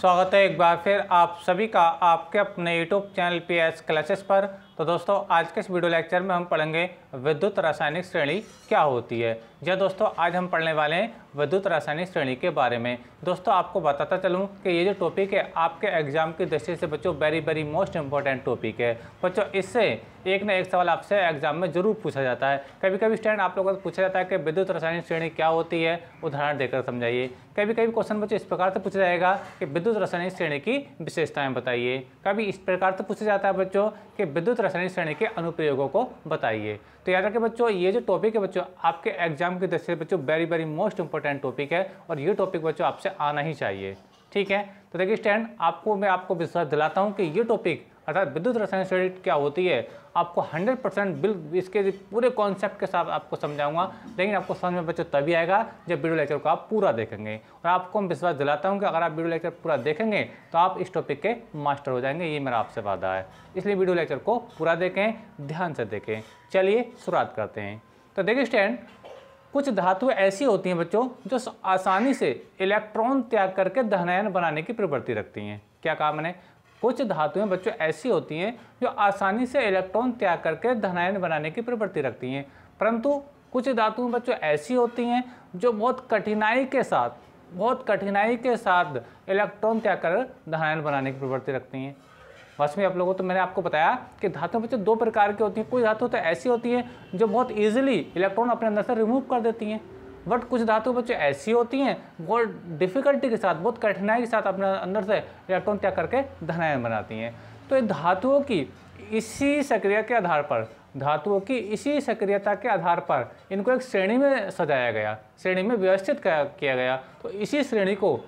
स्वागत है एक बार फिर आप सभी का आपके अपने YouTube channel P S classes पर तो दोस्तों आज के इस वीडियो लेक्चर में हम पढ़ेंगे विद्युत रासायनिक श्रेणी क्या होती है या हाँ, दोस्तों आज हम पढ़ने वाले हैं विद्युत रासायनिक श्रेणी के बारे में दोस्तों आपको बताता चलूँ कि ये जो टॉपिक है आपके एग्जाम की दृष्टि से बच्चों very very most important topic है बच्चों इससे एक ना एक सवाल आपसे एग्जाम में जरूर पूछा जाता है कभी कभी स्टैंड आप लोगों को पूछा जाता है कि विद्युत रासायनिक श्रेणी क्या होती है उदाहरण देकर समझाइए कभी कभी क्वेश्चन बच्चों इस प्रकार से पूछा जाएगा कि विद्युत रासायनिक श्रेणी की विशेषताएं बताइए कभी इस प्रकार से पूछा जाता है बच्चों कि विद्युत रासायनिक श्रेणी के अनुप्रयोगों को बताइए तो याद रखें बच्चों ये जो टॉपिक है बच्चों आपके एग्जाम एग्जाम की दृष्टि से बच्चों very very most important topic है और ये टॉपिक बच्चों आपसे आना ही चाहिए ठीक है तो देखिए स्टैंड आपको मैं आपको विश्वास दिलाता हूँ कि ये टॉपिक अर्थात विद्युत रसायन स्टडी क्या होती है आपको 100 परसेंट बिल इसके पूरे कॉन्सेप्ट के साथ आपको समझाऊंगा लेकिन आपको समझ में बच्चों तभी आएगा जब वीडियो लेक्चर को आप पूरा देखेंगे और आपको हम विश्वास दिलाता हूँ कि अगर आप वीडियो लेक्चर पूरा देखेंगे तो आप इस टॉपिक के मास्टर हो जाएंगे ये मेरा आपसे वादा है इसलिए वीडियो लेक्चर को पूरा देखें ध्यान से देखें चलिए शुरुआत करते हैं तो देखिए स्टैंड कुछ धातु ऐसी होती हैं बच्चों जो आसानी से इलेक्ट्रॉन त्याग करके धनायन बनाने की प्रवृत्ति रखती हैं क्या कहा मैंने कुछ धातुएं बच्चों ऐसी होती हैं जो आसानी से इलेक्ट्रॉन त्याग करके धनायन बनाने की प्रवृत्ति रखती हैं परंतु कुछ धातुएं बच्चों ऐसी होती हैं जो बहुत कठिनाई के साथ बहुत कठिनाई के साथ इलेक्ट्रॉन त्याग कर धनायन बनाने की प्रवृत्ति रखती हैं मौसमी आप लोगों को तो मैंने आपको बताया कि धातु बच्चे दो प्रकार के होती हैं कुछ धातु तो ऐसी होती हैं जो बहुत ईजिली इलेक्ट्रॉन अपने अंदर से रिमूव कर देती हैं बट कुछ धातु बच्चे ऐसी होती हैं बहुत डिफ़िकल्टी के साथ बहुत कठिनाई के साथ अपने अंदर से इलेक्ट्रॉन त्याग करके धनायन बनाती हैं तो ये धातुओं की इसी सक्रिया के आधार पर धातुओं की इसी सक्रियता के आधार पर इनको एक श्रेणी में सजाया गया श्रेणी में व्यवस्थित किया गया तो इसी श्रेणी को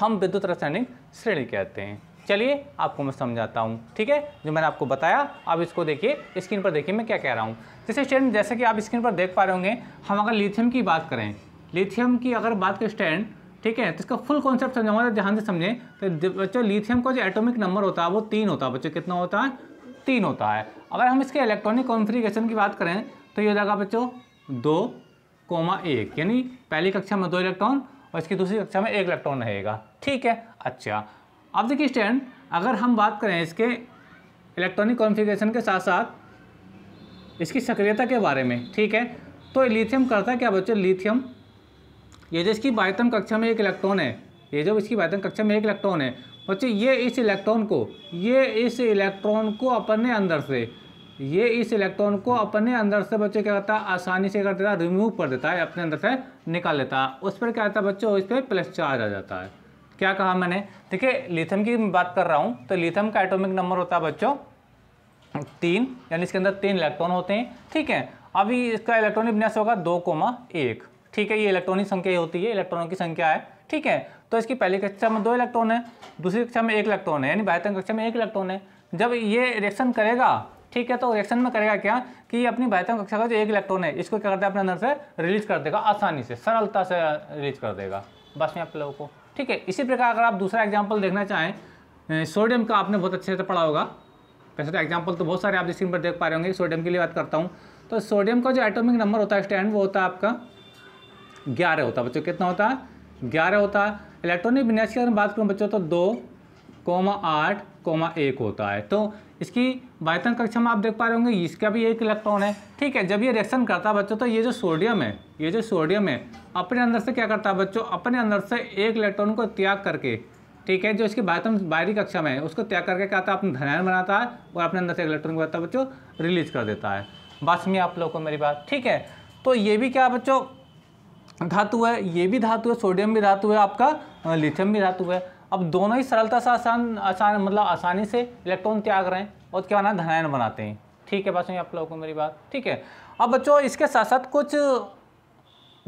हम विद्युत रासायनिक श्रेणी कहते हैं चलिए आपको मैं समझाता हूँ ठीक है जो मैंने आपको बताया आप इसको देखिए स्क्रीन पर देखिए मैं क्या कह रहा हूँ जैसे स्टैंड जैसे कि आप स्क्रीन पर देख पा रहे होंगे हम अगर लिथियम की बात करें लिथियम की अगर बात करें स्टैंड ठीक है तो इसका फुल कॉन्सेप्ट समझाऊंगा ध्यान से समझें तो बच्चों लिथियम का जो एटोमिक नंबर होता है वो तीन होता है बच्चों कितना होता है तीन होता है अगर हम इसके इलेक्ट्रॉनिक कॉन्फ्रिगेशन की बात करें तो ये हो जाएगा बच्चों दो कोमा एक यानी पहली कक्षा में दो इलेक्ट्रॉन और इसकी दूसरी कक्षा में एक इलेक्ट्रॉन रहेगा ठीक है अच्छा अब देखिए स्टैंड अगर हम बात करें इसके इलेक्ट्रॉनिक कॉन्फ़िगरेशन के साथ साथ इसकी सक्रियता के बारे में ठीक है तो लिथियम करता क्या बच्चों लिथियम ये जो इसकी बायतम कक्षा में एक इलेक्ट्रॉन है ये जो इसकी बायतम कक्षा में एक इलेक्ट्रॉन है बच्चे ये इस इलेक्ट्रॉन को ये इस इलेक्ट्रॉन को अपने अंदर से ये इस इलेक्ट्रॉन को अपने अंदर से बच्चों क्या करता है आसानी से कर देता है रिमूव कर देता है अपने अंदर से निकाल लेता है उस पर क्या आता है बच्चों इस पर प्लस चार्ज आ जाता है क्या कहा मैंने देखिए लिथियम की बात कर रहा हूँ तो लिथियम का एटॉमिक नंबर होता है बच्चों तीन यानी इसके अंदर तीन इलेक्ट्रॉन होते हैं ठीक है अभी इसका इलेक्ट्रॉनिक विन्यास होगा दो कोमा एक ठीक है ये इलेक्ट्रॉनिक संख्या होती है इलेक्ट्रॉनों की संख्या है ठीक है तो इसकी पहली कक्षा में दो इलेक्ट्रॉन है दूसरी कक्षा में एक इलेक्ट्रॉन है यानी बहत्तर कक्षा में एक इलेक्ट्रॉन है जब ये रिएक्शन करेगा ठीक है तो रिएक्शन में करेगा क्या कि अपनी बहत्तर कक्षा का जो एक इलेक्ट्रॉन है इसको क्या करता है अपने अंदर से रिलीज कर देगा आसानी से सरलता से रिलीज कर देगा बस में आप लोगों को ठीक है इसी प्रकार अगर आप दूसरा एग्जाम्पल देखना चाहें सोडियम का आपने बहुत अच्छे से पढ़ा होगा वैसे तो एग्जाम्पल तो बहुत सारे आप स्क्रीन पर देख पा रहे होंगे सोडियम के लिए बात करता हूँ तो सोडियम का जो एटॉमिक नंबर होता है स्टैंड वो होता है आपका ग्यारह होता है बच्चों कितना होता है ग्यारह होता है इलेक्ट्रॉनिक विन्यास की अगर बात करूँ बच्चों तो दो कोमा आठ कोमा एक होता है तो इसकी बायतन कक्षा में आप देख पा रहे होंगे इसका भी एक इलेक्ट्रॉन है ठीक है जब ये रिएक्शन करता है बच्चों तो ये जो सोडियम है ये जो सोडियम है अपने अंदर से क्या करता है बच्चों अपने अंदर से एक इलेक्ट्रॉन को त्याग करके ठीक है जो इसकी बायतन बाहरी कक्षा में है उसको त्याग करके क्या आता है अपने धनायन बनाता है और अपने अंदर से एक इलेक्ट्रॉन को आता है बच्चों रिलीज कर देता है बस में आप लोग को मेरी बात ठीक है तो ये भी क्या बच्चों धातु है ये भी धातु है सोडियम भी धातु है आपका लिथियम भी धातु है अब दोनों ही सरलता से आसान आसान मतलब आसानी से इलेक्ट्रॉन त्याग रहे हैं और क्या बना धनायन बनाते हैं ठीक है बस आप लोगों को मेरी बात ठीक है अब बच्चों इसके साथ साथ कुछ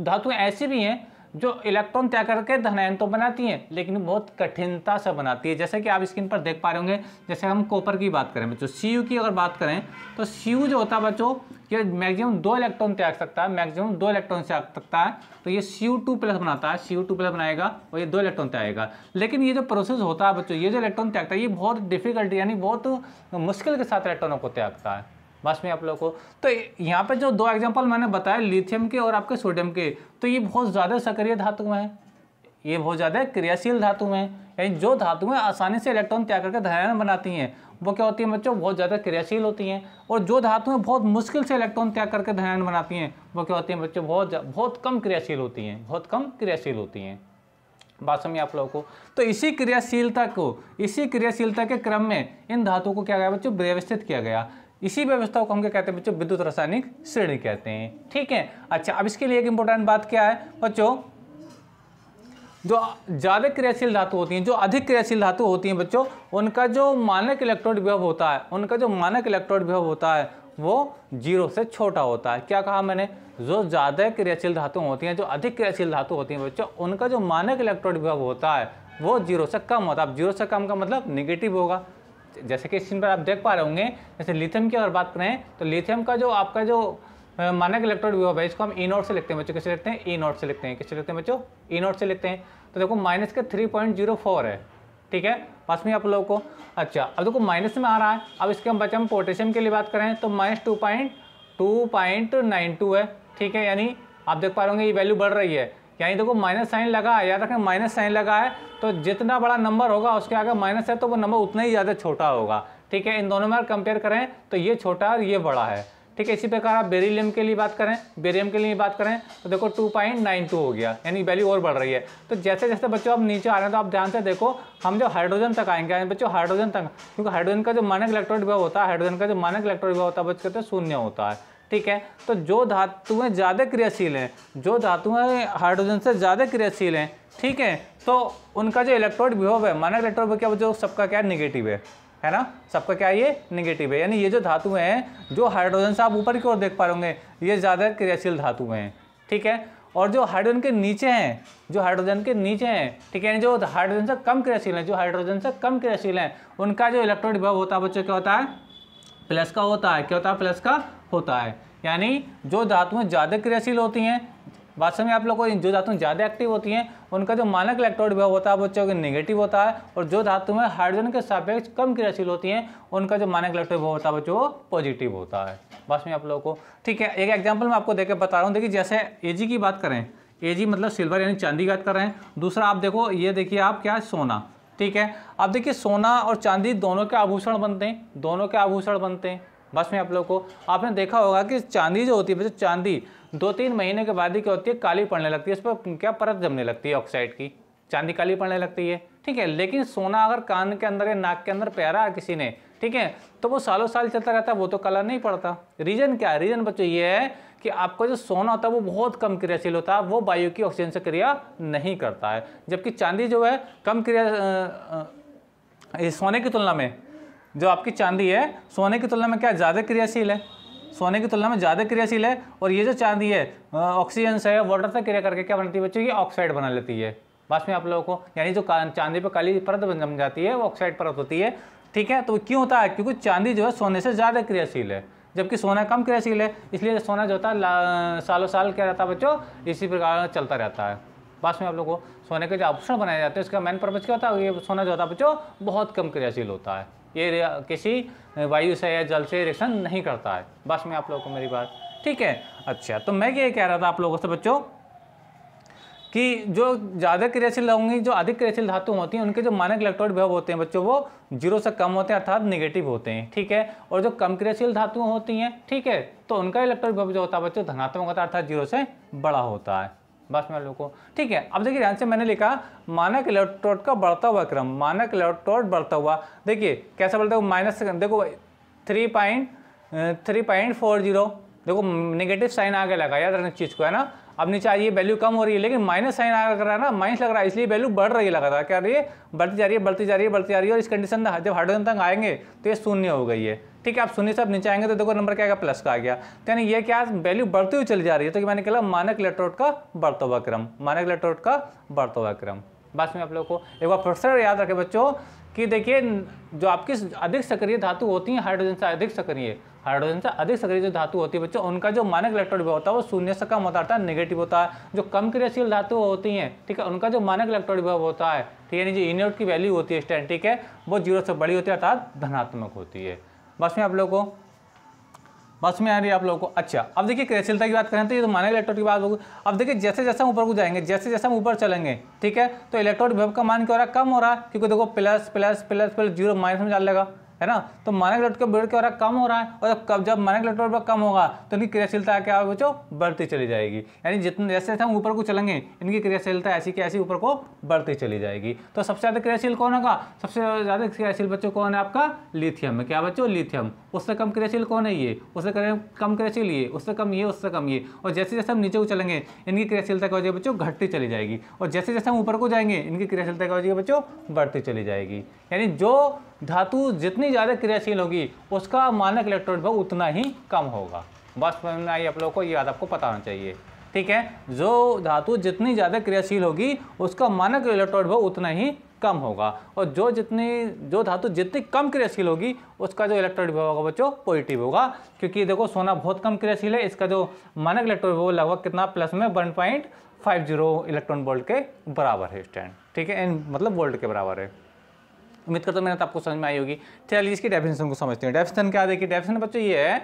धातु ऐसी भी हैं जो इलेक्ट्रॉन त्याग करके धनायन तो बनाती हैं लेकिन बहुत कठिनता से बनाती है जैसे कि आप स्क्रीन पर देख पा रहे होंगे जैसे हम कॉपर की बात करें बच्चों सी की अगर बात करें तो सी जो होता है बच्चों ये मैक्सिमम दो इलेक्ट्रॉन त्याग सकता है मैक्सिमम दो इलेक्ट्रॉन त्याग सकता है तो ये सी टू प्लस बनाता है सी टू प्लस बनाएगा और ये दो इलेक्ट्रॉन त्यागेगा लेकिन ये जो प्रोसेस होता है बच्चों ये जो इलेक्ट्रॉन त्यागता है ये बहुत डिफिकल्ट यानी बहुत मुश्किल के साथ इलेक्ट्रॉनों को त्यागता है बस में आप लोगों को तो यहाँ पे जो दो एग्जाम्पल मैंने बताया लिथियम के और आपके सोडियम के तो ये बहुत ज़्यादा सक्रिय धातु हैं ये बहुत ज़्यादा क्रियाशील धातु हैं यानी जो धातुएं आसानी से इलेक्ट्रॉन त्याग करके धनायन बनाती हैं वो क्या होती हैं बच्चों बहुत ज़्यादा क्रियाशील होती हैं और जो धातुएं बहुत मुश्किल से इलेक्ट्रॉन त्याग करके धनायन बनाती हैं वो क्या होती हैं बच्चों बहुत बहुत कम क्रियाशील होती हैं बहुत कम क्रियाशील होती हैं बात समझिए आप लोगों को तो इसी क्रियाशीलता को इसी क्रियाशीलता के क्रम में इन धातुओं को क्या गया बच्चों व्यवस्थित किया गया इसी व्यवस्था को हम क्या कहते हैं बच्चों विद्युत रासायनिक श्रेणी कहते हैं ठीक है अच्छा अब इसके लिए एक इंपॉर्टेंट बात क्या है बच्चों जो ज़्यादा क्रियाशील धातु होती हैं जो अधिक क्रियाशील धातु होती हैं बच्चों उनका जो मानक इलेक्ट्रोड विभव होता है उनका जो मानक इलेक्ट्रोड विभव होता है वो जीरो से छोटा होता है क्या कहा मैंने जो ज़्यादा क्रियाशील धातु होती हैं जो अधिक क्रियाशील धातु होती हैं बच्चों उनका जो मानक इलेक्ट्रोड विभव होता है वो जीरो से कम होता है अब जीरो से कम का मतलब निगेटिव होगा जैसे कि स्क्रीन पर आप देख पा रहे होंगे जैसे लिथियम की अगर बात करें तो लिथियम का जो आपका जो मानक इलेक्ट्रोड विभव है इसको हम ई e नोट से लिखते हैं बच्चों किससे लिखते हैं ई e नोट से लिखते हैं किससे लिखते हैं बच्चों ई e नोट से लिखते हैं तो देखो माइनस के थ्री पॉइंट जीरो फोर है ठीक है पास में आप लोगों को अच्छा अब देखो माइनस में आ रहा है अब इसके हम बच्चे हम पोटेशियम के लिए बात करें तो minus two point two point nine two है ठीक है यानी आप देख पा रहे होंगे ये वैल्यू बढ़ रही है यानी देखो माइनस साइन लगा है याद रखें माइनस साइन लगा है तो जितना बड़ा नंबर होगा उसके आगे माइनस है तो वो नंबर उतना ही ज़्यादा छोटा होगा ठीक है इन दोनों में कंपेयर करें तो ये छोटा और ये बड़ा है ठीक है इसी प्रकार आप बेरिलियम के लिए बात करें बेरियम के लिए बात करें तो देखो टू पॉइंट नाइन टू हो गया यानी वैल्यू और बढ़ रही है तो जैसे जैसे बच्चों आप नीचे आ रहे हैं तो आप ध्यान से देखो हम जो हाइड्रोजन तक आएंगे यानी बच्चों हाइड्रोजन तक क्योंकि हाइड्रोजन का जो मानक इलेक्ट्रोड विभाव होता है हाइड्रोजन का जो मानक इलेक्ट्रोड विभाव होता है बच्चे कहते हैं शून्य होता है ठीक है तो जो धातुएं ज़्यादा क्रियाशील हैं जो धातुएं हाइड्रोजन से ज़्यादा क्रियाशील हैं ठीक है तो उनका जो इलेक्ट्रोड विभव है माना इलेक्ट्रोड विभव जो सबका क्या निगेटिव है है ना सबका क्या ये निगेटिव है यानी ये जो धातुएं हैं जो हाइड्रोजन से आप ऊपर की ओर देख पा रहे ये ज़्यादा क्रियाशील धातु हैं ठीक है और जो हाइड्रोजन के नीचे हैं जो हाइड्रोजन के नीचे हैं ठीक है जो हाइड्रोजन से कम क्रियाशील हैं जो हाइड्रोजन से कम क्रियाशील हैं उनका जो इलेक्ट्रॉनिक विभव होता है बच्चों क्या होता है प्लस का होता है क्या होता है प्लस का होता है यानी जो धातुएं ज़्यादा क्रियाशील होती हैं वास्तव में आप लोगों को जो धातुएं ज़्यादा एक्टिव होती हैं उनका जो मानक इलेक्ट्रोड विभाव होता है बच्चों के नेगेटिव होता है और जो धातुएं हाइड्रोजन के सापेक्ष कम क्रियाशील होती हैं उनका जो मानक इलेक्ट्रोड विभाव होता है बच्चों वो पॉजिटिव होता है वास्तव में आप लोगों को ठीक है एक एग्जाम्पल मैं आपको देकर बता रहा हूँ देखिए जैसे ए की बात करें ए मतलब सिल्वर यानी चांदी की बात कर रहे हैं दूसरा आप देखो ये देखिए आप क्या सोना ठीक है अब देखिए सोना और चांदी दोनों के आभूषण बनते हैं दोनों के आभूषण बनते हैं बस में आप लोग को आपने देखा होगा कि चांदी जो होती है बच्चों चांदी दो तीन महीने के बाद ही क्या होती है काली पड़ने लगती है उस पर क्या परत जमने लगती है ऑक्साइड की चांदी काली पड़ने लगती है ठीक है लेकिन सोना अगर कान के अंदर या नाक के अंदर प्यारा किसी ने ठीक है तो वो सालों साल चलता रहता है वो तो कलर नहीं पड़ता रीज़न क्या है रीज़न बच्चों ये है कि आपका जो सोना होता है वो बहुत कम क्रियाशील होता है वो वायु की ऑक्सीजन से क्रिया नहीं करता है जबकि चांदी जो है कम क्रिया आ, आ, सोने की तुलना में जो आपकी चांदी है सोने की तुलना में क्या ज़्यादा क्रियाशील है सोने की तुलना में ज़्यादा क्रियाशील है और ये जो चांदी है ऑक्सीजन से वाटर से क्रिया करके क्या बनाती है बच्चों ये ऑक्साइड बना लेती है बाद में आप लोगों को यानी जो चांदी पर काली परत बन जम जाती है वो ऑक्साइड परत होती है ठीक है तो क्यों होता है क्योंकि चांदी जो है सोने से ज़्यादा क्रियाशील है जबकि सोना कम क्रियाशील है इसलिए सोना जो होता है सालों साल क्या रहता है बच्चों इसी प्रकार चलता रहता है पास में आप लोगों को सोने के जो ऑप्शन बनाए जाते हैं उसका मेन पर्पज़ क्या होता है ये सोना जो होता है बच्चों बहुत कम क्रियाशील होता है ये किसी वायु से या जल से रिएक्शन नहीं करता है बस में आप लोगों को मेरी बात ठीक है अच्छा तो मैं ये कह रहा था आप लोगों से बच्चों कि जो ज़्यादा क्रियाशील होंगी जो अधिक क्रियाशील धातु होती हैं उनके जो मानक इलेक्ट्रोड विभव होते हैं बच्चों वो जीरो से कम होते हैं अर्थात निगेटिव होते हैं ठीक है और जो कम क्रियाशील धातुएं होती हैं ठीक है तो उनका इलेक्ट्रोड विभव जो होता है बच्चों धनात्मक होता है अर्थात जीरो से बड़ा होता है बस मैं लोगों को ठीक है अब देखिए ध्यान से मैंने लिखा मानक इलेक्ट्रोड का बढ़ता हुआ क्रम मानक इलेक्ट्रोड बढ़ता हुआ देखिए कैसा बढ़ता हुआ माइनस देखो three point three point four zero देखो नेगेटिव साइन आगे लगा याद रखना चीज़ को है ना अब नीचे आइए वैल्यू कम हो रही है लेकिन माइनस साइन आ रहा है ना माइनस लग रहा है इसलिए वैल्यू बढ़ रही है लगातार क्या रही है बढ़ती जा रही है बढ़ती जा रही है बढ़ती जा रही है और इस कंडीशन में जब हाइड्रोजन तक आएंगे तो ये शून्य हो गई है ठीक है आप शून्य से आप नीचे आएंगे तो देखो नंबर क्या प्लस का आ गया तो यानी ये क्या वैल्यू बढ़ती हुई चली जा रही है तो मैंने कहा मानक इलेक्ट्रोड का बढ़ता हुआ क्रम मानक इलेक्ट्रोड का बढ़ता हुआ क्रम बस में आप लोग को एक बार प्रोफेसर याद रखें बच्चों कि देखिए जो आपकी अधिक सक्रिय धातु होती हैं हाइड्रोजन से अधिक सक्रिय हाइड्रोजन से अधिक सक्रिय जो धातु होती है बच्चों उनका जो मानक इलेक्ट्रॉन विभव होता है वो शून्य से कम होता है नेगेटिव होता है जो कम क्रियाशील धातु होती हैं ठीक है उनका जो मानक इलेक्ट्रॉन विभव होता है ठीक है जो यूनिट की वैल्यू होती है स्टैंड ठीक है वो जीरो से बड़ी होती है अर्थात धनात्मक होती है बस में आप लोगों को बस में आ रही है आप लोगों को अच्छा अब देखिए क्रियाशीलता की बात करें तो ये तो माना इलेक्ट्रोड की बात होगी अब देखिए जैसे जैसे हम ऊपर को जाएंगे जैसे जैसे हम ऊपर चलेंगे ठीक है तो इलेक्ट्रोड विभव का मान क्या हो रहा है कम हो रहा है क्योंकि देखो plus plus plus plus zero minus में डाल लेगा है ना तो मानक लट के ब्रेड के द्वारा कम हो रहा है और जब जब मानक लट पर कम होगा तो इनकी क्रियाशीलता क्या होगी बच्चों बढ़ती चली जाएगी यानी जितने जैसे जैसे हम ऊपर को चलेंगे इनकी क्रियाशीलता ऐसी कि ऐसी ऊपर को बढ़ती चली जाएगी तो सबसे ज़्यादा क्रियाशील कौन होगा सबसे ज़्यादा क्रियाशील बच्चों कौन है आपका लिथियम है क्या बच्चों लिथियम उससे कम क्रियाशील कौन है ये उससे कम क्रियाशील ये उससे कम ये उससे कम ये और जैसे जैसे हम नीचे को चलेंगे इनकी क्रियाशीलता क्या हो जाएगी बच्चों घटती चली जाएगी और जैसे जैसे हम ऊपर को जाएंगे इनकी क्रियाशीलता क्या हो जाएगी बच्चों बढ़ती चली जाएगी यानी जो धातु जितनी ज़्यादा क्रियाशील होगी उसका मानक इलेक्ट्रॉन भाव उतना ही कम होगा बस में आई आप लोगों को ये याद आपको पता होना चाहिए ठीक है जो धातु जितनी ज़्यादा क्रियाशील होगी उसका मानक इलेक्ट्रॉन भाव उतना ही कम होगा और जो जितनी जो धातु जितनी कम क्रियाशील होगी उसका जो इलेक्ट्रॉन भाव होगा बच्चों पॉजिटिव होगा क्योंकि देखो सोना बहुत कम क्रियाशील है इसका जो मानक इलेक्ट्रॉन भाव लगभग कितना प्लस में one point five zero electron volt के बराबर है स्टैंड ठीक है एंड मतलब वोल्ट के बराबर है उम्मीद करता हूँ मेहनत आपको समझ में आई होगी चलिए इसकी डेफिनेशन को समझते हैं डेफिनेशन क्या देखिए डेफिनेशन बच्चों ये है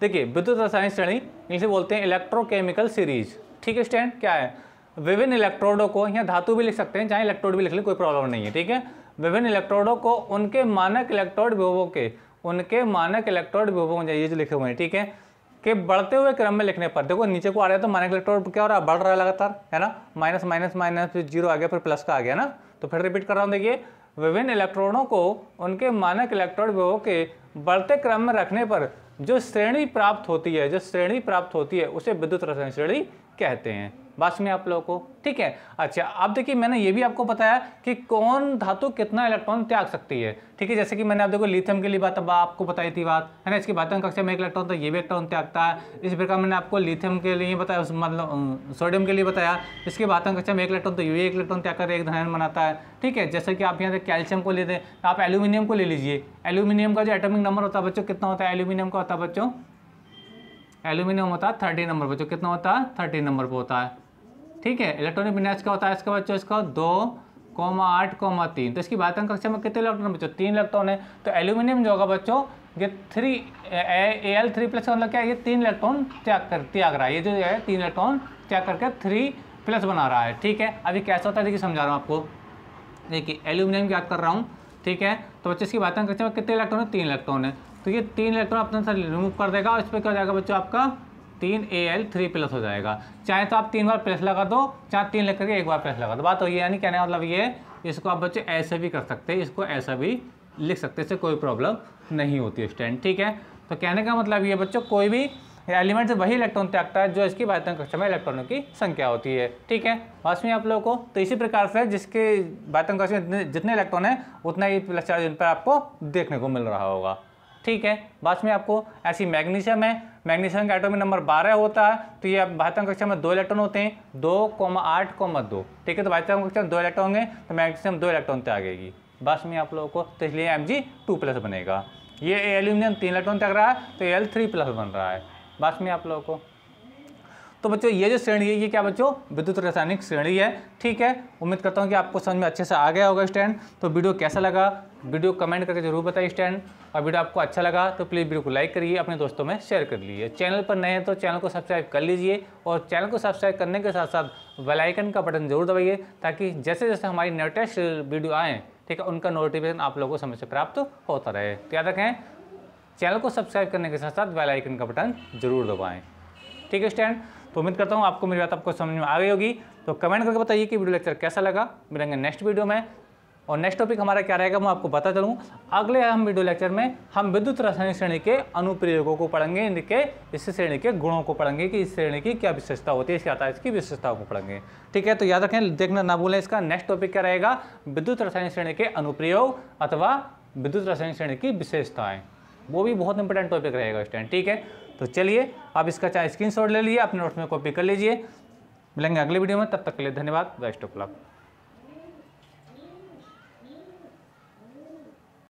देखिए विद्युत रासायनिक श्रेणी इसे बोलते हैं इलेक्ट्रोकेमिकल सीरीज ठीक है स्टैंड क्या है विभिन्न इलेक्ट्रोडों को या धातु भी लिख सकते हैं चाहे इलेक्ट्रोड भी लिख लें कोई प्रॉब्लम नहीं है ठीक है विभिन्न इलेक्ट्रोडों को उनके मानक इलेक्ट्रोड विभवों के उनके मानक इलेक्ट्रोड विभवों ये जो लिखे हुए हैं ठीक है के बढ़ते हुए क्रम में लिखने पर देखो नीचे को आ रहा है तो मानक इलेक्ट्रोड क्या हो रहा है बढ़ रहा है लगातार है ना माइनस माइनस माइनस फिर जीरो आ गया फिर प्लस का आ गया ना तो फिर रिपीट कर रहा हूँ देखिए विभिन्न इलेक्ट्रॉनों को उनके मानक इलेक्ट्रॉन विभव के बढ़ते क्रम में रखने पर जो श्रेणी प्राप्त होती है जो श्रेणी प्राप्त होती है उसे विद्युत रसायन श्रेणी कहते हैं बस में आप लोगों को ठीक है अच्छा अब देखिए मैंने ये भी आपको बताया कि कौन धातु कितना इलेक्ट्रॉन त्याग सकती है ठीक है जैसे कि मैंने आप देखो लिथियम के लिए बात अब आपको बताई थी बात है ना इसकी बातों कक्षा में एक इलेक्ट्रॉन तो ये भी इलेक्ट्रॉन त्यागता है इसी प्रकार मैंने आपको लिथियम मतलब, के लिए बताया मतलब सोडियम के लिए बताया इसकी बाद कक्षा में एक इलेक्ट्रॉन तो ये एक इलेक्ट्रॉन त्याग कर एक धनयन बनाता है ठीक है जैसे कि आप यहाँ से कैल्शियम को ले हैं आप एल्यूमिनियम को ले लीजिए एल्यूमिनियम का जो एटोमिक नंबर होता है बच्चों कितना होता है एल्यूमिनियम का होता है बच्चों एल्यूमिनियम होता है थर्टी नंबर पर जो कितना होता है थर्टी नंबर पर होता है ठीक है इलेक्ट्रॉनिक विन्यास क्या होता है इसका बच्चों इसका दो कोमा आठ कोमा तीन तो इसकी बातन कक्षा में कितने इलेक्ट्रॉन बच्चों तीन इलेक्ट्रॉन है तो एल्यूमिनियम जो होगा बच्चों ये three A L three plus मतलब क्या है ये तीन इलेक्ट्रॉन त्याग कर त्याग रहा है ये जो है तीन इलेक्ट्रॉन त्याग करके थ्री प्लस बना रहा है ठीक है अभी कैसा होता है देखिए समझा रहा हूँ आपको देखिए एल्यूमिनियम की याद कर रहा हूँ ठीक है तो बच्चे इसकी बातन कक्षा में कितने इलेक्ट्रॉन है तीन इलेक्ट्रॉन है तो ये तीन इलेक्ट्रॉन अपने रिमूव कर देगा और इस पर क्या हो जाएगा बच्चों आपका तीन ए एल थ्री प्लस हो जाएगा चाहे तो आप तीन बार प्लस लगा दो चाहे तीन लिख करके एक बार प्लस लगा दो बात हो तो यानी कहने का मतलब ये इसको आप बच्चे ऐसे भी कर सकते हैं इसको ऐसा भी लिख सकते इससे कोई प्रॉब्लम नहीं होती स्टैंड ठीक है तो कहने का मतलब ये बच्चों कोई भी एलिमेंट वही इलेक्ट्रॉन त्यागता है जो इसकी बायतन कक्षा में इलेक्ट्रॉनों की संख्या होती है ठीक है वास्तव में आप लोगों को तो इसी प्रकार से जिसके बायतन कक्षा में जितने इलेक्ट्रॉन हैं उतना ही प्लस चार्ज इन पर आपको देखने को मिल रहा होगा ठीक है वास्तव में आपको ऐसी मैग्नीशियम है मैग्नीशियम का एटोमिक नंबर 12 होता है तो ये बाह्यतम कक्षा में दो इलेक्ट्रॉन होते हैं दो कोमा आठ कोमा दो ठीक है तो बाह्यतम कक्षा में दो इलेक्ट्रॉन होंगे तो मैग्नीशियम दो इलेक्ट्रॉन तक आगेगी बस में आप लोगों को तो इसलिए एम जी टू प्लस बनेगा ये एल्यूमिनियम तीन इलेक्ट्रॉन तक रहा है तो एल थ्री प्लस बन रहा है बस में आप लोगों को तो बच्चों ये जो श्रेणी है ये क्या बच्चों विद्युत रासायनिक श्रेणी है ठीक है उम्मीद करता हूँ कि आपको समझ में अच्छे से आ गया होगा स्टैंड तो वीडियो कैसा लगा वीडियो कमेंट करके जरूर बताइए स्टैंड और वीडियो आपको अच्छा लगा तो प्लीज़ वीडियो को लाइक करिए अपने दोस्तों में शेयर कर लीजिए चैनल पर नए हैं तो चैनल को सब्सक्राइब कर लीजिए और चैनल को सब्सक्राइब करने के साथ साथ वेलाइकन का बटन जरूर दबाइए ताकि जैसे जैसे हमारी लेटेस्ट वीडियो आएँ ठीक है उनका नोटिफिकेशन आप लोगों को समय से प्राप्त होता रहे तो याद रखें चैनल को सब्सक्राइब करने के साथ साथ वेलाइकन का बटन जरूर दबाएँ ठीक है स्टैंड तो उम्मीद करता हूँ आपको मेरी बात आपको समझ में आ गई होगी तो कमेंट करके बताइए कि वीडियो लेक्चर कैसा लगा मिलेंगे नेक्स्ट वीडियो में और नेक्स्ट टॉपिक हमारा क्या रहेगा मैं आपको बता चलूँ अगले हम वीडियो लेक्चर में हम विद्युत रासायनिक श्रेणी के अनुप्रयोगों को पढ़ेंगे इनके इस श्रेणी के गुणों को पढ़ेंगे कि इस श्रेणी की क्या विशेषता होती है इसके आता इसकी विशेषताओं को पढ़ेंगे ठीक है तो याद रखें देखना ना भूलें इसका नेक्स्ट टॉपिक क्या रहेगा विद्युत रासायनिक श्रेणी के अनुप्रयोग अथवा विद्युत रासायनिक श्रेणी की विशेषताएँ वो भी बहुत इंपॉर्टेंट टॉपिक रहेगा इस टाइम ठीक है तो चलिए आप इसका चाहे स्क्रीनशॉट ले लीजिए अपने नोट्स में कॉपी कर लीजिए मिलेंगे अगले वीडियो में तब तक के लिए धन्यवाद बेस्ट ऑफ लक